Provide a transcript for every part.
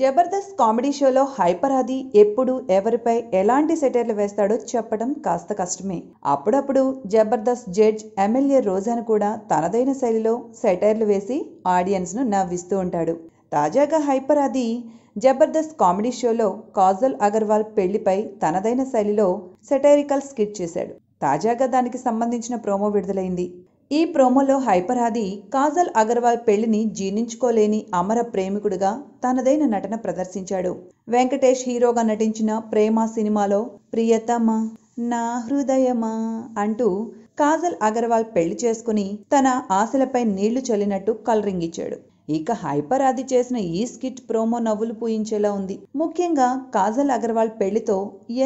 Jabardasth comedy షోలో hyper అది ఎప్పుడు ఎవరిపై ఎలాంటి సెటైర్లు వేస్తాడో చెప్పడం కాస్త కష్టమే అప్పుడప్పుడు జబర్దస్త్ జడ్జ్ ఎమ్మెల్యే రోజాను కూడా తనదైన శైలిలో సెటైర్లు వేసి ఆడియన్స్ను నవ్విస్తూ ఉంటాడు తాజాగా హైపర్ అది జబర్దస్త్ కామెడీ షోలో కాజల్ అగర్వాల్ పెళ్లిపై తనదైన శైలిలో సెటైరికల్ స్కిట్ చేశాడు తాజాగా దానికి సంబంధించిన ప్రోమో విడుదలైంది ఈ ప్రోమోలో హైపరాది కాజల్ అగర్వాల్ పెళ్లిని జీర్ణించుకోలేని అమర ప్రేమికుడిగా తనదైన నటన ప్రదర్శించాడు వెంకటేష్ హీరోగా నటించిన ప్రేమ సినిమాలో ప్రియతమా నా హృదయమా అంటూ కాజల్ అగర్వాల్ పెళ్లి చేసుకుని తన ఆశలపై నీళ్లు చల్లినట్టు కలరింగ్ ఇచ్చాడు ఇక హైపర్ ఆది చేసిన ఈ స్కిట్ ప్రోమో నవ్వులు పూయించేలా ఉంది ముఖ్యంగా కాజల్ అగర్వాల్ పెళ్లితో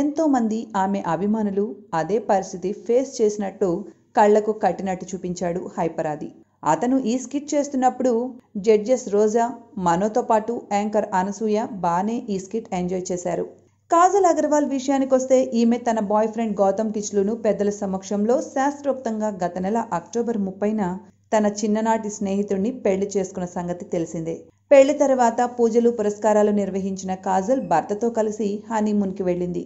ఎంతో మంది ఆమె అభిమానులు అదే పరిస్థితి ఫేస్ చేసినట్టు కళ్లకు కట్టినట్టు చూపించాడు హైపరాది అతను ఈ స్కిట్ చేస్తున్నప్పుడు జడ్జెస్ రోజా మనోతో పాటు యాంకర్ అనసూయ బానే ఈ స్కిట్ ఎంజాయ్ చేశారు కాజల్ అగర్వాల్ విషయానికొస్తే ఈమె తన బాయ్ ఫ్రెండ్ గౌతమ్ కిచ్లును పెద్దల సమక్షంలో శాస్త్రోక్తంగా గత నెల అక్టోబర్ ముప్పైన తన చిన్ననాటి స్నేహితుడిని పెళ్లి చేసుకున్న సంగతి తెలిసిందే పెళ్లి తర్వాత పూజలు పురస్కారాలు నిర్వహించిన కాజల్ భర్తతో కలిసి హనీమూన్కి వెళ్ళింది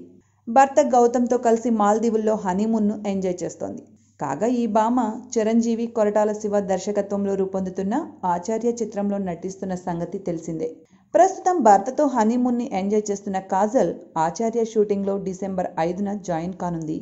భర్త గౌతమ్తో కలిసి మాల్దీవుల్లో హనీమూన్ను ఎంజాయ్ చేస్తోంది కాగా ఈ భామ చిరంజీవి కొరటాల శివ దర్శకత్వంలో రూపొందుతున్న ఆచార్య చిత్రంలో నటిస్తున్న సంగతి తెలిసిందే ప్రస్తుతం భర్తతో ని ఎంజాయ్ చేస్తున్న కాజల్ ఆచార్య షూటింగ్లో డిసెంబర్ ఐదున జాయిన్ కానుంది